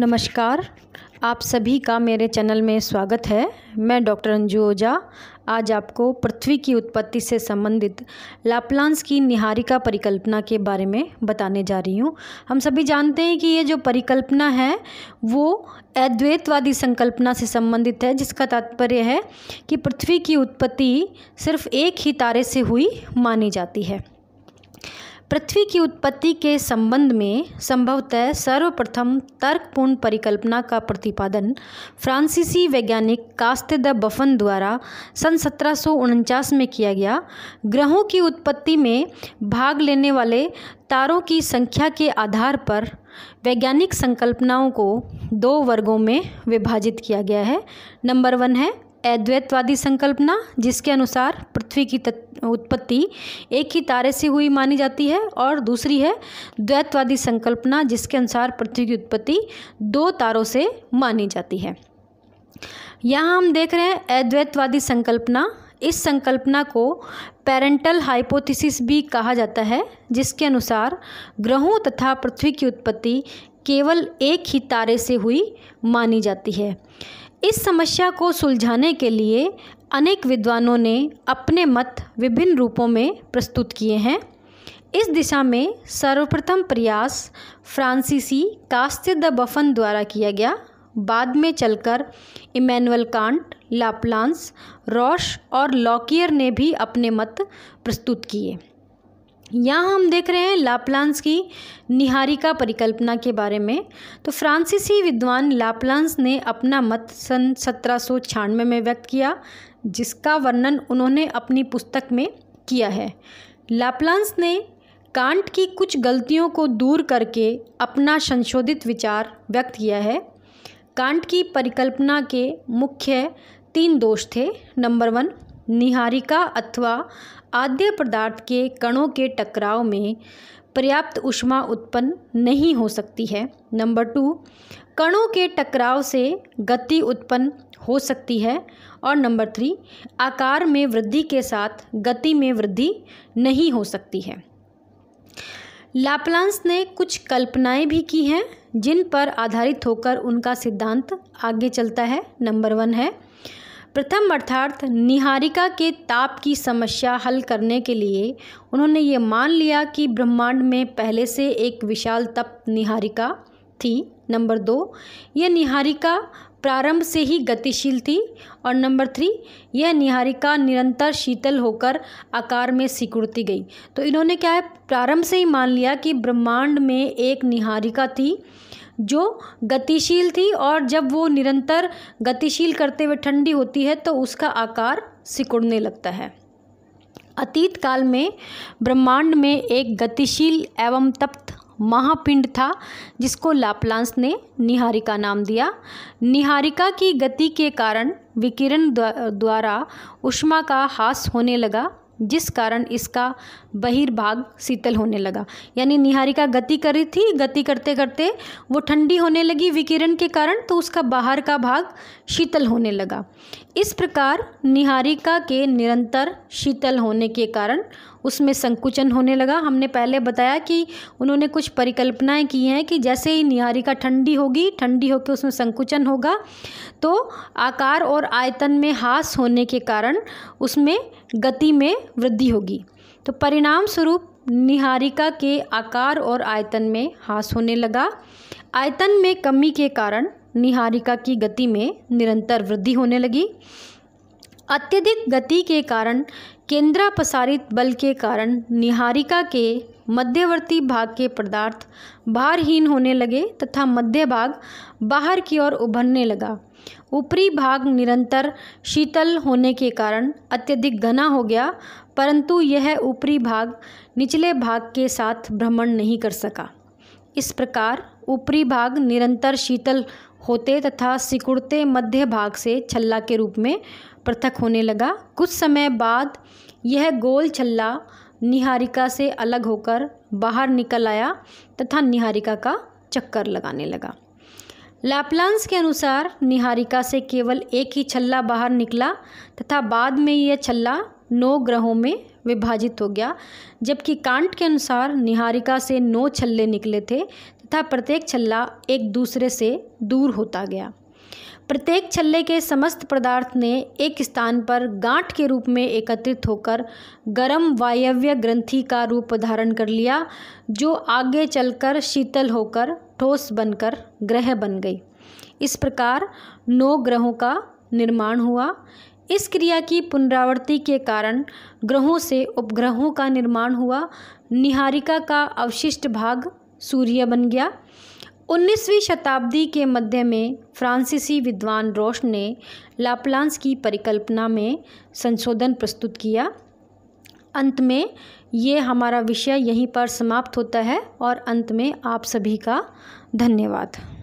नमस्कार आप सभी का मेरे चैनल में स्वागत है मैं डॉक्टर अंजू ओझा आज आपको पृथ्वी की उत्पत्ति से संबंधित लाप्लांस की निहारिका परिकल्पना के बारे में बताने जा रही हूँ हम सभी जानते हैं कि ये जो परिकल्पना है वो अद्वैतवादी संकल्पना से संबंधित है जिसका तात्पर्य है कि पृथ्वी की उत्पत्ति सिर्फ एक ही तारे से हुई मानी जाती है पृथ्वी की उत्पत्ति के संबंध में संभवतः सर्वप्रथम तर्कपूर्ण परिकल्पना का प्रतिपादन फ्रांसीसी वैज्ञानिक कास्ते द बफन द्वारा सन सत्रह में किया गया ग्रहों की उत्पत्ति में भाग लेने वाले तारों की संख्या के आधार पर वैज्ञानिक संकल्पनाओं को दो वर्गों में विभाजित किया गया है नंबर वन है अद्वैतवादी संकल्पना जिसके अनुसार पृथ्वी की उत्पत्ति एक ही तारे से हुई मानी जाती है और दूसरी है द्वैतवादी संकल्पना जिसके अनुसार पृथ्वी की उत्पत्ति दो तारों से मानी जाती है यहाँ हम देख रहे हैं अद्वैतवादी संकल्पना इस संकल्पना को पेरेंटल हाइपोथेसिस भी कहा जाता है जिसके अनुसार ग्रहों तथा पृथ्वी की उत्पत्ति केवल एक ही तारे से हुई मानी जाती है इस समस्या को सुलझाने के लिए अनेक विद्वानों ने अपने मत विभिन्न रूपों में प्रस्तुत किए हैं इस दिशा में सर्वप्रथम प्रयास फ्रांसीसी कास्ते द बफन द्वारा किया गया बाद में चलकर इमैनुअल कांट लाप्लांस रॉश और लॉकियर ने भी अपने मत प्रस्तुत किए यहाँ हम देख रहे हैं लाप्लांस की निहारिका परिकल्पना के बारे में तो फ्रांसीसी विद्वान लाप्लांस ने अपना मत सन सत्रह में व्यक्त किया जिसका वर्णन उन्होंने अपनी पुस्तक में किया है लाप्लांस ने कांट की कुछ गलतियों को दूर करके अपना संशोधित विचार व्यक्त किया है कांट की परिकल्पना के मुख्य तीन दोष थे नंबर वन निहारिका अथवा आद्य पदार्थ के कणों के टकराव में पर्याप्त उष्मा उत्पन्न नहीं हो सकती है नंबर टू कणों के टकराव से गति उत्पन्न हो सकती है और नंबर थ्री आकार में वृद्धि के साथ गति में वृद्धि नहीं हो सकती है लाप्लांस ने कुछ कल्पनाएं भी की हैं जिन पर आधारित होकर उनका सिद्धांत आगे चलता है नंबर वन है प्रथम अर्थार्थ निहारिका के ताप की समस्या हल करने के लिए उन्होंने ये मान लिया कि ब्रह्मांड में पहले से एक विशाल तप निहारिका थी नंबर दो यह निहारिका प्रारंभ से ही गतिशील थी और नंबर थ्री यह निहारिका निरंतर शीतल होकर आकार में सिकुड़ती गई तो इन्होंने क्या है प्रारंभ से ही मान लिया कि ब्रह्मांड में एक निहारिका थी जो गतिशील थी और जब वो निरंतर गतिशील करते हुए ठंडी होती है तो उसका आकार सिकुड़ने लगता है अतीत काल में ब्रह्मांड में एक गतिशील एवं तप्त महापिंड था जिसको लापलांस ने निहारिका नाम दिया निहारिका की गति के कारण विकिरण द्वारा उष्मा का हास होने लगा जिस कारण इसका बहिर्भाग शीतल होने लगा यानी निहारिका गति कर रही थी गति करते करते वो ठंडी होने लगी विकिरण के कारण तो उसका बाहर का भाग शीतल होने लगा इस प्रकार निहारिका के निरंतर शीतल होने के कारण उसमें संकुचन होने लगा हमने पहले बताया कि उन्होंने कुछ परिकल्पनाएं की हैं कि जैसे ही निहारिका ठंडी होगी ठंडी होकर उसमें संकुचन होगा तो आकार और आयतन में हास होने के कारण उसमें गति में वृद्धि होगी तो परिणाम स्वरूप निहारिका के आकार और आयतन में हास होने लगा आयतन में कमी के कारण निहारिका की गति में निरंतर वृद्धि होने लगी अत्यधिक गति के कारण केंद्रा प्रसारित बल के कारण निहारिका के मध्यवर्ती भाग के पदार्थ भारहीन होने लगे तथा मध्य भाग बाहर की ओर उभरने लगा ऊपरी भाग निरंतर शीतल होने के कारण अत्यधिक घना हो गया परंतु यह ऊपरी भाग निचले भाग के साथ भ्रमण नहीं कर सका इस प्रकार ऊपरी भाग निरंतर शीतल होते तथा सिकुड़ते मध्य भाग से छल्ला के रूप में पृथक होने लगा कुछ समय बाद यह गोल छल्ला निहारिका से अलग होकर बाहर निकल आया तथा निहारिका का चक्कर लगाने लगा लैपलांस के अनुसार निहारिका से केवल एक ही छल्ला बाहर निकला तथा बाद में यह छल्ला नौ ग्रहों में विभाजित हो गया जबकि कांट के अनुसार निहारिका से नौ छल्ले निकले थे तथा प्रत्येक छल्ला एक दूसरे से दूर होता गया प्रत्येक छल्ले के समस्त पदार्थ ने एक स्थान पर गांठ के रूप में एकत्रित होकर गर्म वायव्य ग्रंथि का रूप धारण कर लिया जो आगे चलकर शीतल होकर ठोस बनकर ग्रह बन गई इस प्रकार नौ ग्रहों का निर्माण हुआ इस क्रिया की पुनरावृत्ति के कारण ग्रहों से उपग्रहों का निर्माण हुआ निहारिका का अवशिष्ट भाग सूर्य बन गया 19वीं शताब्दी के मध्य में फ्रांसीसी विद्वान रोश ने लाप्लांस की परिकल्पना में संशोधन प्रस्तुत किया अंत में ये हमारा विषय यहीं पर समाप्त होता है और अंत में आप सभी का धन्यवाद